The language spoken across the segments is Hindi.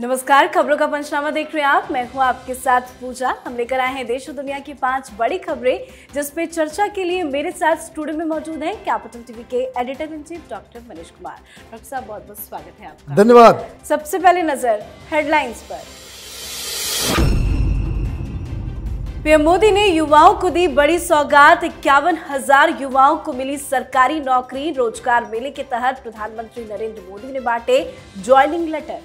नमस्कार खबरों का पंचनामा देख रहे हैं आप मैं हूं आपके साथ पूजा हम लेकर आए हैं देश और दुनिया की पांच बड़ी खबरें जिसपे चर्चा के लिए मेरे साथ स्टूडियो में मौजूद हैं कैपिटल टीवी के editor in chief doctor Manish Kumar doctor साहब बहुत बहुत स्वागत है आपका धन्यवाद सबसे पहले नजर हेडलाइंस पर पीएम मोदी ने युवाओं को दी बड़ी सौगात इक्यावन हजार युवाओं को मिली सरकारी नौकरी रोजगार मेले के तहत प्रधानमंत्री नरेंद्र मोदी ने बांटे ज्वाइनिंग लेटर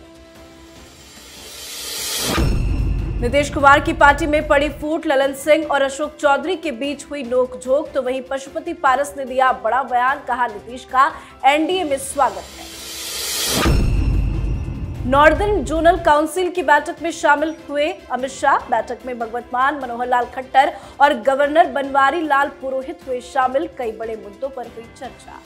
नीतीश कुमार की पार्टी में पड़ी फूट ललन सिंह और अशोक चौधरी के बीच हुई नोकझोंक तो वहीं पशुपति पारस ने दिया बड़ा बयान कहा नीतीश का एनडीए में स्वागत है नॉर्दर्न जोनल काउंसिल की बैठक में शामिल हुए अमित शाह बैठक में भगवत मान मनोहर लाल खट्टर और गवर्नर बनवारी लाल पुरोहित हुए शामिल कई बड़े मुद्दों पर हुई चर्चा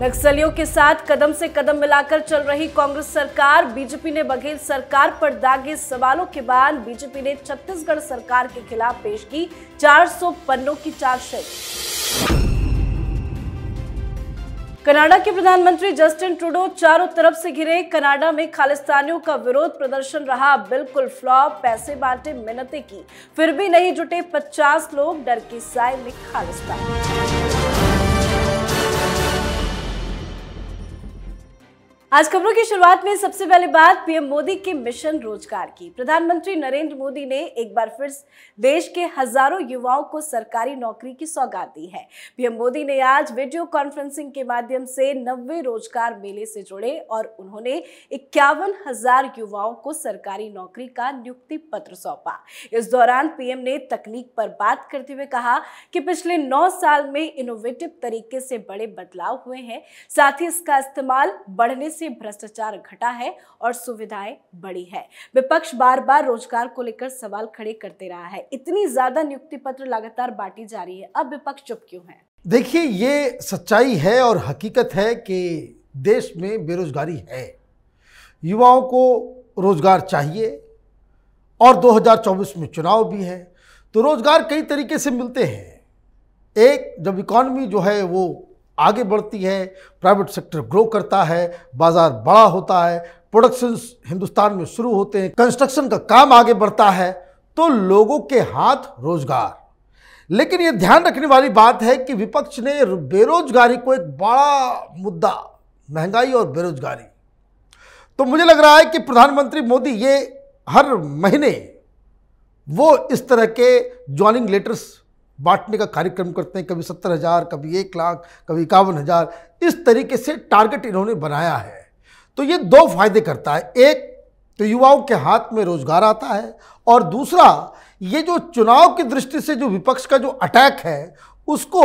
नक्सलियों के साथ कदम से कदम मिलाकर चल रही कांग्रेस सरकार बीजेपी ने बघेल सरकार पर दागे सवालों के बाद बीजेपी ने छत्तीसगढ़ सरकार के खिलाफ पेश की 400 पन्नों की चार्जशीट कनाडा के प्रधानमंत्री जस्टिन ट्रूडो चारों तरफ से घिरे कनाडा में खालिस्तानियों का विरोध प्रदर्शन रहा बिल्कुल फ्लॉप पैसे बांटे मेहनतें की फिर भी नहीं जुटे 50 लोग डर की साय में खालिस्तान आज खबरों की शुरुआत में सबसे पहले बात पीएम मोदी के मिशन रोजगार की प्रधानमंत्री नरेंद्र मोदी ने एक बार फिर देश के हजारों युवाओं को सरकारी नौकरी की सौगात दी है पीएम मोदी ने आज वीडियो कॉन्फ्रेंसिंग के माध्यम से नब्बे रोजगार मेले से जुड़े और उन्होंने इक्यावन हजार युवाओं को सरकारी नौकरी का नियुक्ति पत्र सौंपा इस दौरान पीएम ने तकनीक पर बात करते हुए कहा कि पिछले नौ साल में इनोवेटिव तरीके से बड़े बदलाव हुए हैं साथ ही इसका इस्तेमाल बढ़ने से से भ्रष्टाचार घटा है और सुविधाएं बढ़ी है विपक्ष बार बार रोजगार को लेकर सवाल खड़े करते रहा है इतनी ज्यादा नियुक्ति पत्र लगातार बांटी जा रही है अब विपक्ष चुप क्यों है देखिए ये सच्चाई है और हकीकत है कि देश में बेरोजगारी है युवाओं को रोजगार चाहिए और 2024 में चुनाव भी है तो रोजगार कई तरीके से मिलते हैं एक जब इकॉनमी जो है वो आगे बढ़ती है प्राइवेट सेक्टर ग्रो करता है बाज़ार बड़ा होता है प्रोडक्शन हिंदुस्तान में शुरू होते हैं कंस्ट्रक्शन का काम आगे बढ़ता है तो लोगों के हाथ रोजगार लेकिन ये ध्यान रखने वाली बात है कि विपक्ष ने बेरोजगारी को एक बड़ा मुद्दा महंगाई और बेरोजगारी तो मुझे लग रहा है कि प्रधानमंत्री मोदी ये हर महीने वो इस तरह के ज्वाइनिंग लेटर्स बांटने का कार्यक्रम करते हैं कभी सत्तर हज़ार कभी एक लाख कभी इक्यावन हज़ार इस तरीके से टारगेट इन्होंने बनाया है तो ये दो फायदे करता है एक तो युवाओं के हाथ में रोजगार आता है और दूसरा ये जो चुनाव की दृष्टि से जो विपक्ष का जो अटैक है उसको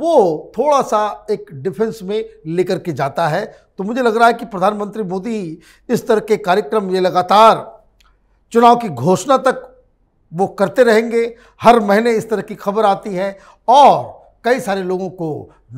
वो थोड़ा सा एक डिफेंस में लेकर के जाता है तो मुझे लग रहा है कि प्रधानमंत्री मोदी इस तरह के कार्यक्रम ये लगातार चुनाव की घोषणा तक वो करते रहेंगे हर महीने इस तरह की खबर आती है और कई सारे लोगों को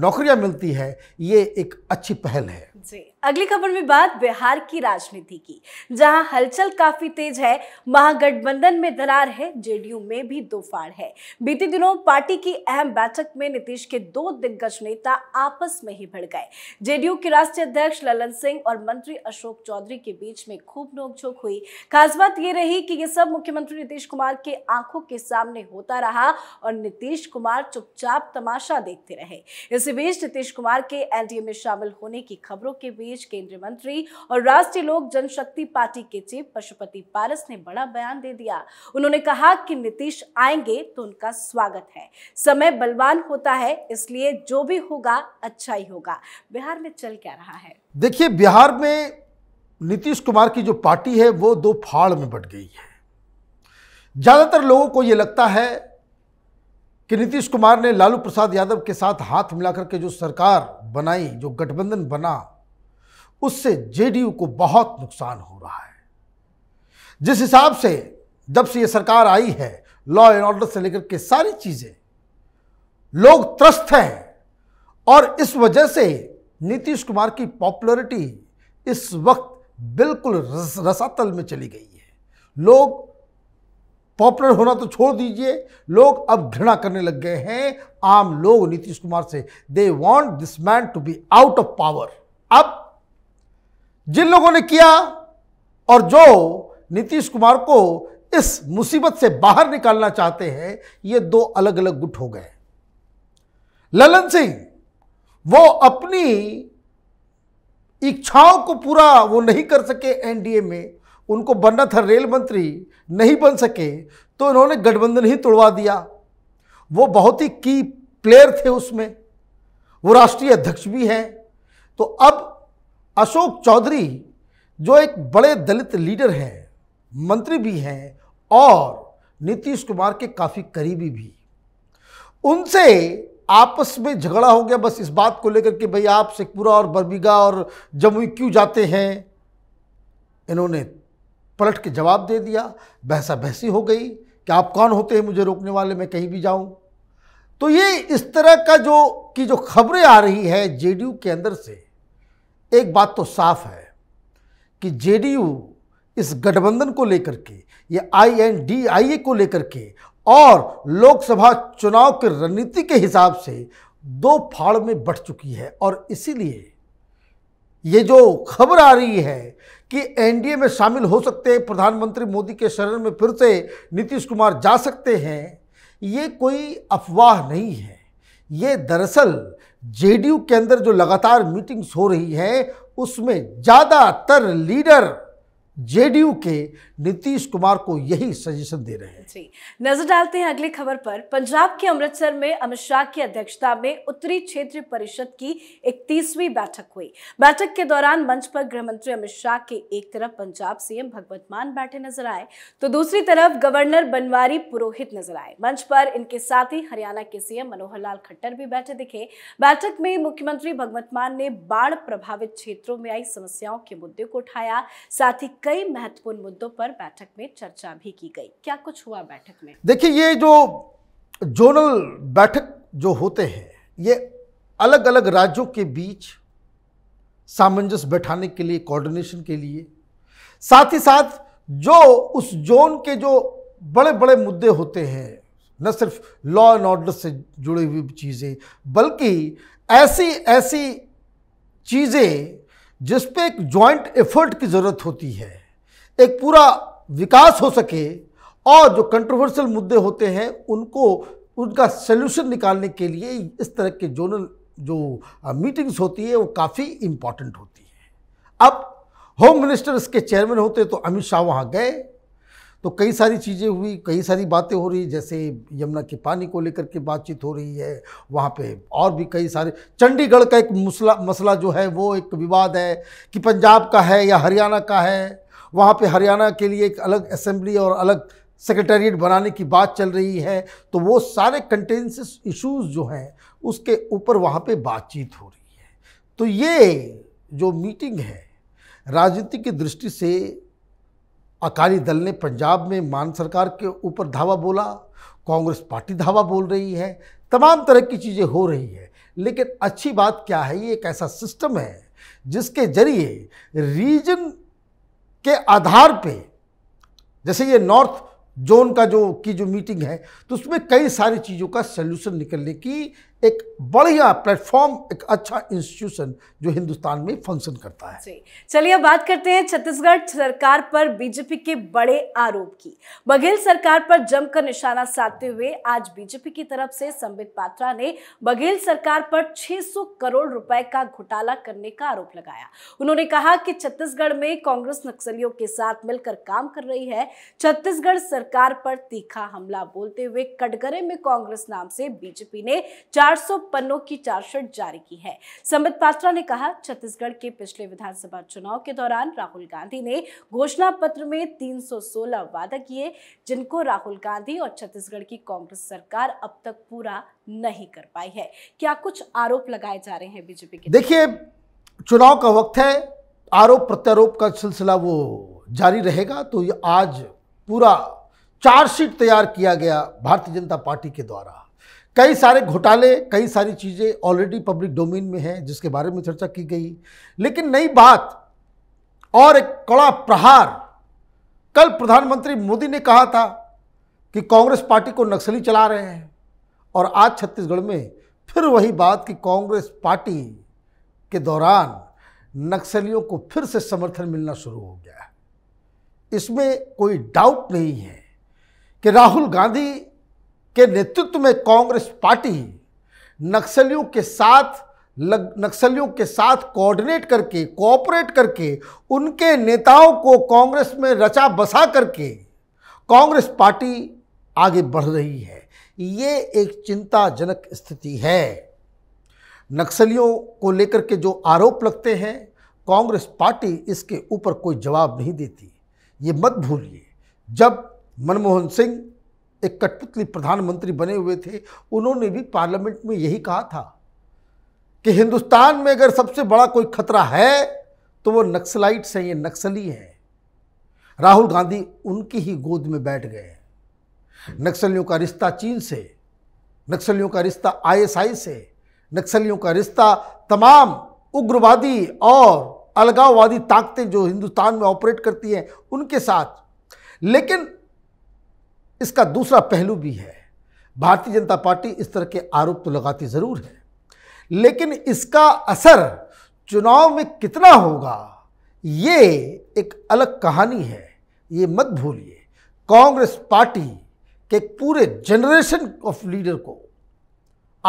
नौकरियां मिलती है ये एक अच्छी पहल है जी अगली खबर में बात बिहार की राजनीति की जहां हलचल काफी तेज है महागठबंधन में दरार है जेडीयू में भी दो फाड़ है बीते दिनों पार्टी की अहम बैठक में नीतीश के दो दिग्गज नेता आपस में ही भिड़ गए जेडीयू के राष्ट्रीय अध्यक्ष ललन सिंह और मंत्री अशोक चौधरी के बीच में खूब नोकझोंक हुई खास बात यह रही कि ये सब मुख्यमंत्री नीतीश कुमार के आंखों के सामने होता रहा और नीतीश कुमार चुपचाप तमाशा देखते रहे इसी बीच नीतीश कुमार के एनडीए में शामिल होने की खबरों सूत्रों के बीच केंद्रीय मंत्री और राष्ट्रीय लोक जनशक्ति पार्टी के चीफ पशुपति पारस ने बड़ा बयान दे दिया उन्होंने कहा कि नीतीश आएंगे तो उनका स्वागत है समय बलवान होता है इसलिए जो भी होगा अच्छा ही होगा बिहार में चल क्या रहा है देखिए बिहार में नीतीश कुमार की जो पार्टी है वो दो फाड़ में बट गई है ज़्यादातर लोगों को यह लगता है कि नीतीश कुमार ने लालू प्रसाद यादव के साथ हाथ मिलाकर के जो सरकार बनाई जो गठबंधन बना उससे जेडीयू को बहुत नुकसान हो रहा है जिस हिसाब से जब से ये सरकार आई है लॉ एंड ऑर्डर से लेकर के सारी चीज़ें लोग त्रस्त हैं और इस वजह से नीतीश कुमार की पॉपुलैरिटी इस वक्त बिल्कुल रस, रसातल में चली गई है लोग पॉपुलर होना तो छोड़ दीजिए लोग अब घृणा करने लग गए हैं आम लोग नीतीश कुमार से they want this man to be out of power जिन लोगों ने किया और जो नीतीश कुमार को इस मुसीबत से बाहर निकालना चाहते हैं ये दो अलग अलग गुट हो गए ललन सिंह वो अपनी इच्छाओं को पूरा वो नहीं कर सके एनडीए में उनको बनना था रेल मंत्री नहीं बन सके तो इन्होंने गठबंधन ही तोड़वा दिया वो बहुत ही की प्लेयर थे उसमें वो राष्ट्रीय अध्यक्ष भी हैं तो अब अशोक चौधरी जो एक बड़े दलित लीडर हैं मंत्री भी हैं और नीतीश कुमार के काफ़ी करीबी भी उनसे आपस में झगड़ा हो गया बस इस बात को लेकर के भाई आप शेखपुरा और बरबीगा और जमुई क्यों जाते हैं इन्होंने पलट के जवाब दे दिया बहसा बहसी हो गई कि आप कौन होते हैं मुझे रोकने वाले मैं कहीं भी जाऊं तो ये इस तरह का जो की जो खबरें आ रही है जेडीयू के अंदर से एक बात तो साफ है कि जेडीयू इस गठबंधन को लेकर के या आई एन डी आई ए को लेकर के और लोकसभा चुनाव की रणनीति के हिसाब से दो फाड़ में बढ़ चुकी है और इसीलिए ये जो खबर आ रही है कि एनडीए में शामिल हो सकते हैं प्रधानमंत्री मोदी के शरण में फिर से नीतीश कुमार जा सकते हैं ये कोई अफवाह नहीं है ये दरअसल जेडीयू के अंदर जो लगातार मीटिंग्स हो रही हैं उसमें ज़्यादातर लीडर जेडीयू के नीतीश कुमार को यही सजेशन दे रहे हैं जी नजर डालते हैं अगली खबर पर पंजाब के अमृतसर में अमित शाह की अध्यक्षता में उत्तरी क्षेत्रीय परिषद की इकतीसवीं बैठक हुई बैठक के दौरान मंच पर गृह मंत्री अमित शाह के एक तरफ पंजाब सीएम भगवत मान बैठे नजर आए तो दूसरी तरफ गवर्नर बनवारी पुरोहित नजर आए मंच पर इनके साथ ही हरियाणा के सीएम मनोहर लाल खट्टर भी बैठे दिखे बैठक में मुख्यमंत्री भगवत मान ने बाढ़ प्रभावित क्षेत्रों में आई समस्याओं के मुद्दे को उठाया साथ ही कई महत्वपूर्ण मुद्दों पर बैठक में चर्चा भी की गई क्या कुछ हुआ बैठक में देखिए ये जो जोनल बैठक जो होते हैं ये अलग अलग राज्यों के बीच सामंजस्य बैठाने के लिए कोऑर्डिनेशन के लिए साथ ही साथ जो उस जोन के जो बड़े बड़े मुद्दे होते हैं न सिर्फ लॉ एंड ऑर्डर से जुड़ी हुई चीज़ें बल्कि ऐसी ऐसी चीज़ें जिस पे एक जॉइंट एफर्ट की ज़रूरत होती है एक पूरा विकास हो सके और जो कंट्रोवर्शियल मुद्दे होते हैं उनको उनका सल्यूशन निकालने के लिए इस तरह के जोनल जो मीटिंग्स होती है वो काफ़ी इम्पॉर्टेंट होती है अब होम मिनिस्टर इसके चेयरमैन होते तो अमित शाह वहाँ गए तो कई सारी चीज़ें हुई कई सारी बातें हो रही जैसे यमुना के पानी को लेकर के बातचीत हो रही है वहाँ पे और भी कई सारे चंडीगढ़ का एक मसला मसला जो है वो एक विवाद है कि पंजाब का है या हरियाणा का है वहाँ पे हरियाणा के लिए एक अलग असेंबली और अलग सेक्रेटेरिएट बनाने की बात चल रही है तो वो सारे कंटेंस इश्यूज जो हैं उसके ऊपर वहाँ पे बातचीत हो रही है तो ये जो मीटिंग है राजनीति की दृष्टि से अकाली दल ने पंजाब में मान सरकार के ऊपर धावा बोला कांग्रेस पार्टी धावा बोल रही है तमाम तरह की चीज़ें हो रही है लेकिन अच्छी बात क्या है ये एक ऐसा सिस्टम है जिसके जरिए रीजन के आधार पे जैसे ये नॉर्थ जोन का जो की जो मीटिंग है तो उसमें कई सारी चीज़ों का सल्यूशन निकलने की एक बढ़िया प्लेटफॉर्म एक अच्छा इंस्टीट्यूशन जो हिंदुस्तान में फंक्शन करता है चलिए अब बात करते हैं छत्तीसगढ़ सरकार पर बीजेपी के बड़े आरोप की बघेल सरकार पर जमकर निशाना साधते हुए आज बीजेपी की तरफ से संबित पात्रा ने बघेल सरकार पर 600 करोड़ रुपए का घोटाला करने का आरोप लगाया उन्होंने कहा कि छत्तीसगढ़ में कांग्रेस नक्सलियों के साथ मिलकर काम कर रही है छत्तीसगढ़ सरकार पर तीखा हमला बोलते हुए कटघरे में कांग्रेस नाम से बीजेपी ने चार 400 पन्नों की चार्जशीट जारी की है संबित पात्रा ने कहा छत्तीसगढ़ के पिछले विधानसभा चुनाव के दौरान राहुल गांधी ने घोषणा पत्र में 316 वादा किए जिनको राहुल गांधी और छत्तीसगढ़ की कांग्रेस सरकार अब तक पूरा नहीं कर पाई है क्या कुछ आरोप लगाए जा रहे हैं बीजेपी के देखिए चुनाव का वक्त है आरोप प्रत्यारोप का सिलसिला वो जारी रहेगा तो आज पूरा चार्जशीट तैयार किया गया भारतीय जनता पार्टी के द्वारा कई सारे घोटाले कई सारी चीज़ें ऑलरेडी पब्लिक डोमेन में हैं जिसके बारे में चर्चा की गई लेकिन नई बात और एक कड़ा प्रहार कल प्रधानमंत्री मोदी ने कहा था कि कांग्रेस पार्टी को नक्सली चला रहे हैं और आज छत्तीसगढ़ में फिर वही बात कि कांग्रेस पार्टी के दौरान नक्सलियों को फिर से समर्थन मिलना शुरू हो गया इसमें कोई डाउट नहीं है कि राहुल गांधी के नेतृत्व में कांग्रेस पार्टी नक्सलियों के साथ लग, नक्सलियों के साथ कोऑर्डिनेट करके कोऑपरेट करके उनके नेताओं को कांग्रेस में रचा बसा करके कांग्रेस पार्टी आगे बढ़ रही है ये एक चिंताजनक स्थिति है नक्सलियों को लेकर के जो आरोप लगते हैं कांग्रेस पार्टी इसके ऊपर कोई जवाब नहीं देती ये मत भूलिए जब मनमोहन सिंह एक कठपुतली प्रधानमंत्री बने हुए थे उन्होंने भी पार्लियामेंट में यही कहा था कि हिंदुस्तान में अगर सबसे बड़ा कोई खतरा है तो वो नक्सलाइट्स हैं ये नक्सली हैं राहुल गांधी उनकी ही गोद में बैठ गए नक्सलियों का रिश्ता चीन से नक्सलियों का रिश्ता आईएसआई से नक्सलियों का रिश्ता तमाम उग्रवादी और अलगाववादी ताकतें जो हिंदुस्तान में ऑपरेट करती हैं उनके साथ लेकिन इसका दूसरा पहलू भी है भारतीय जनता पार्टी इस तरह के आरोप तो लगाती ज़रूर है लेकिन इसका असर चुनाव में कितना होगा ये एक अलग कहानी है ये मत भूलिए कांग्रेस पार्टी के पूरे जनरेशन ऑफ लीडर को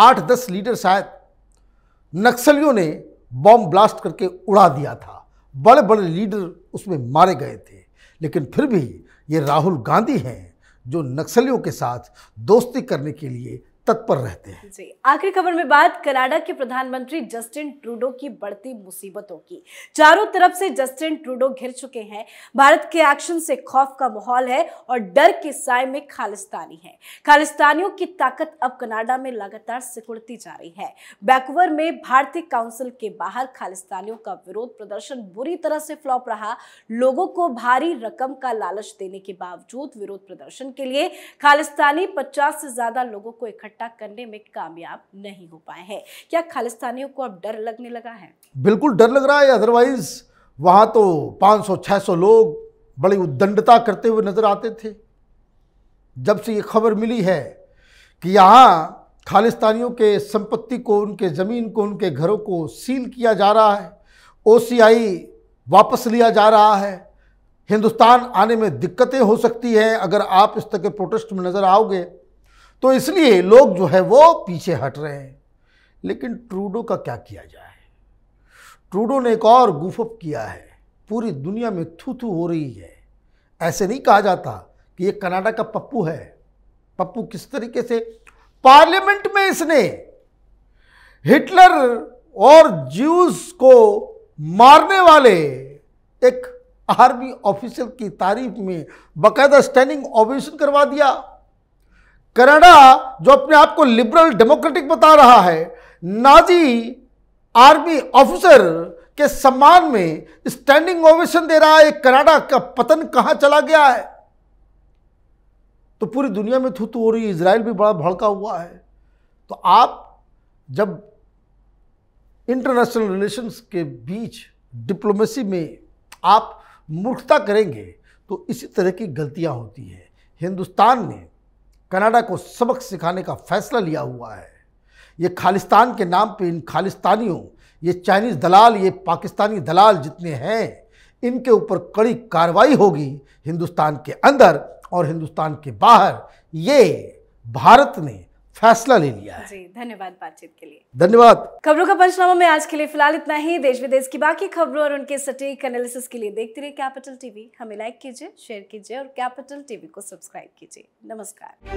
आठ दस लीडर शायद नक्सलियों ने बॉम्ब ब्लास्ट करके उड़ा दिया था बड़े बड़े लीडर उसमें मारे गए थे लेकिन फिर भी ये राहुल गांधी हैं जो नक्सलियों के साथ दोस्ती करने के लिए तत्पर रहते हैं जी आखिरी खबर में बात कनाडा के प्रधानमंत्री जस्टिन ट्रूडो की बढ़ती मुसीबतों की चारों तरफ से जस्टिन ट्रूडो घिर चुके हैं भारत के एक्शन से खौफ का माहौल है और डर के साय में खालिस्तानी है खालिस्तानियों की ताकत अब कनाडा में लगातार सिकुड़ती जा रही है बैकवर में भारतीय काउंसिल के बाहर खालिस्तानियों का विरोध प्रदर्शन बुरी तरह से फ्लॉप रहा लोगों को भारी रकम का लालच देने के बावजूद विरोध प्रदर्शन के लिए खालिस्तानी पचास से ज्यादा लोगों को इकट्ठा इकट्ठा करने में कामयाब नहीं हो पाए हैं क्या खालिस्तानियों को अब डर लगने लगा है बिल्कुल डर लग रहा है अदरवाइज वहां तो 500-600 लोग बड़ी उद्दंडता करते हुए नजर आते थे जब से ये खबर मिली है कि यहाँ खालिस्तानियों के संपत्ति को उनके ज़मीन को उनके घरों को सील किया जा रहा है ओसीआई वापस लिया जा रहा है हिंदुस्तान आने में दिक्कतें हो सकती हैं अगर आप इस तरह के प्रोटेस्ट में नज़र आओगे तो इसलिए लोग जो है वो पीछे हट रहे हैं लेकिन ट्रूडो का क्या किया जाए ट्रूडो ने एक और गुफअप किया है पूरी दुनिया में थू थू हो रही है ऐसे नहीं कहा जाता कि ये कनाडा का पप्पू है पप्पू किस तरीके से पार्लियामेंट में इसने हिटलर और ज्यूज को मारने वाले एक आर्मी ऑफिसर की तारीफ में बकायदा स्टैंडिंग ऑपरेशन करवा दिया कनाडा जो अपने आप को लिबरल डेमोक्रेटिक बता रहा है नाजी आर्मी ऑफिसर के सम्मान में स्टैंडिंग ओवेशन दे रहा है कनाडा का पतन कहां चला गया है तो पूरी दुनिया में थूतू हो रही है इसराइल भी बड़ा भड़का हुआ है तो आप जब इंटरनेशनल रिलेशंस के बीच डिप्लोमेसी में आप मूर्खता करेंगे तो इसी तरह की गलतियां होती हैं हिंदुस्तान ने कनाडा को सबक सिखाने का फैसला लिया हुआ है ये खालिस्तान के नाम पे इन खालिस्तानियों ये चाइनीज़ दलाल ये पाकिस्तानी दलाल जितने हैं इनके ऊपर कड़ी कार्रवाई होगी हिंदुस्तान के अंदर और हिंदुस्तान के बाहर ये भारत ने फैसला ले लिया है जी धन्यवाद बातचीत के लिए धन्यवाद खबरों का पंचनामा में आज के लिए फिलहाल इतना ही देश विदेश की बाकी खबरों और उनके सटीक एनालिसिस के लिए देखते रहिए कैपिटल टीवी हमें लाइक कीजिए शेयर कीजिए और कैपिटल टीवी को सब्सक्राइब कीजिए नमस्कार